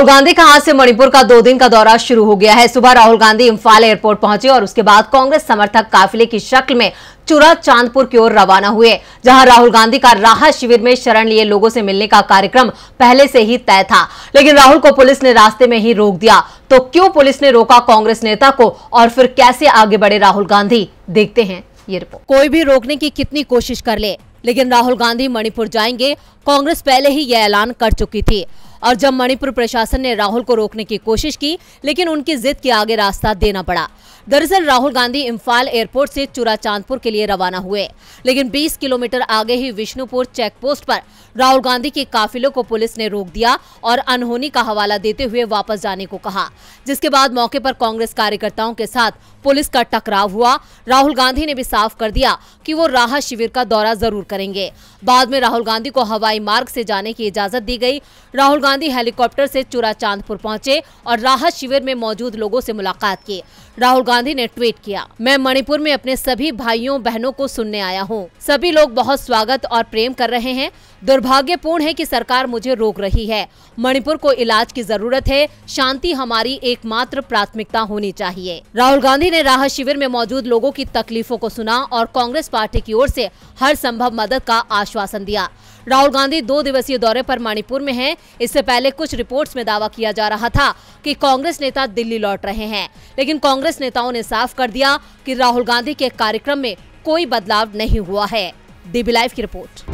राहुल गांधी का आज से मणिपुर का दो दिन का दौरा शुरू हो गया है सुबह राहुल गांधी इम्फाल एयरपोर्ट पहुंचे और उसके बाद कांग्रेस समर्थक काफिले की शक्ल में चुरा चांदपुर की ओर रवाना हुए जहां राहुल गांधी का राहत शिविर में शरण लिए लोगों से मिलने का कार्यक्रम पहले से ही तय था लेकिन राहुल को पुलिस ने रास्ते में ही रोक दिया तो क्यों पुलिस ने रोका कांग्रेस नेता को और फिर कैसे आगे बढ़े राहुल गांधी देखते हैं ये रिपोर्ट कोई भी रोकने की कितनी कोशिश कर ले लेकिन राहुल गांधी मणिपुर जाएंगे कांग्रेस पहले ही यह ऐलान कर चुकी थी और जब मणिपुर प्रशासन ने राहुल को रोकने की कोशिश की लेकिन उनकी जिद के आगे रास्ता देना पड़ा दरअसल राहुल गांधी इम्फाल एयरपोर्ट से चुरा चांदपुर के लिए रवाना हुए लेकिन 20 किलोमीटर आगे ही विष्णुपुर चेक पोस्ट पर राहुल गांधी के काफिलों को पुलिस ने रोक दिया और अनहोनी का हवाला देते हुए वापस जाने को कहा जिसके बाद मौके पर कांग्रेस कार्यकर्ताओं के साथ पुलिस का टकराव हुआ राहुल गांधी ने भी साफ कर दिया कि वो राहत शिविर का दौरा जरूर करेंगे बाद में राहुल गांधी को हवाई मार्ग से जाने की इजाजत दी गई राहुल गांधी गांधी हेलीकॉप्टर से चुरा चांदपुर पहुंचे और राहत शिविर में मौजूद लोगों से मुलाकात की राहुल गांधी ने ट्वीट किया मैं मणिपुर में अपने सभी भाइयों बहनों को सुनने आया हूँ सभी लोग बहुत स्वागत और प्रेम कर रहे हैं दुर्भाग्यपूर्ण है कि सरकार मुझे रोक रही है मणिपुर को इलाज की जरूरत है शांति हमारी एकमात्र प्राथमिकता होनी चाहिए राहुल गांधी ने राहत शिविर में मौजूद लोगों की तकलीफों को सुना और कांग्रेस पार्टी की ओर से हर संभव मदद का आश्वासन दिया राहुल गांधी दो दिवसीय दौरे पर मणिपुर में हैं इससे पहले कुछ रिपोर्ट्स में दावा किया जा रहा था कि कांग्रेस नेता दिल्ली लौट रहे हैं लेकिन कांग्रेस नेताओं ने साफ कर दिया कि राहुल गांधी के कार्यक्रम में कोई बदलाव नहीं हुआ है डीबी लाइव की रिपोर्ट